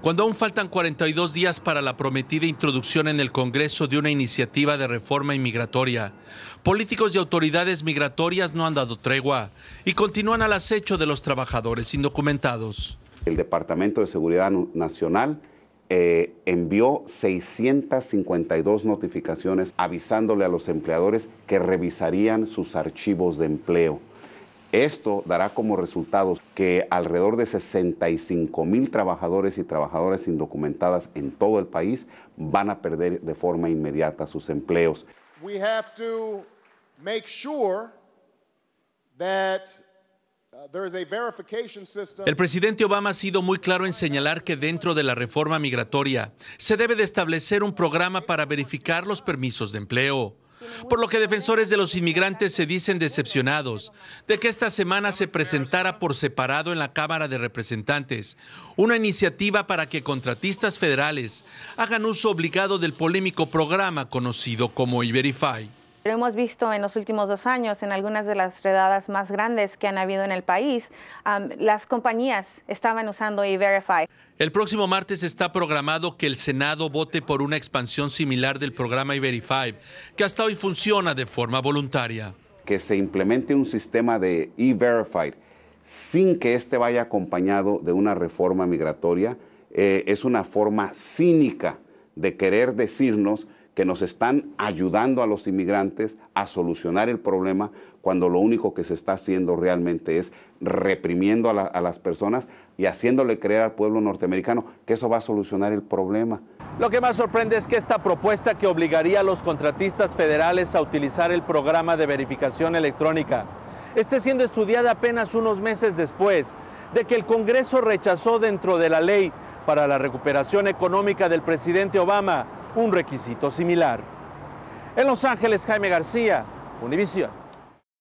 Cuando aún faltan 42 días para la prometida introducción en el Congreso de una iniciativa de reforma inmigratoria, políticos y autoridades migratorias no han dado tregua y continúan al acecho de los trabajadores indocumentados. El Departamento de Seguridad Nacional eh, envió 652 notificaciones avisándole a los empleadores que revisarían sus archivos de empleo. Esto dará como resultado que alrededor de 65 mil trabajadores y trabajadoras indocumentadas en todo el país van a perder de forma inmediata sus empleos. el presidente Obama ha sido muy claro en señalar que dentro de la reforma migratoria se debe de establecer un programa para verificar los permisos de empleo por lo que defensores de los inmigrantes se dicen decepcionados de que esta semana se presentara por separado en la Cámara de Representantes una iniciativa para que contratistas federales hagan uso obligado del polémico programa conocido como Iberify hemos visto en los últimos dos años en algunas de las redadas más grandes que han habido en el país. las compañías estaban usando E-Verify. El próximo martes está programado que el Senado vote por una expansión similar del programa E-Verify, que hasta hoy funciona de forma voluntaria. Que se implemente un sistema de E-Verify sin que este vaya acompañado de una reforma migratoria eh, es una forma cínica de querer decirnos que nos están ayudando a los inmigrantes a solucionar el problema cuando lo único que se está haciendo realmente es reprimiendo a, las personas y haciéndole creer al pueblo norteamericano que eso va a solucionar el problema. Lo que más sorprende es que esta propuesta que obligaría a los contratistas federales a utilizar el programa de verificación electrónica esté siendo estudiada apenas unos meses después de que el Congreso rechazó dentro de la ley para la recuperación económica del presidente Obama un requisito similar. En Los Ángeles, Jaime García, Univision.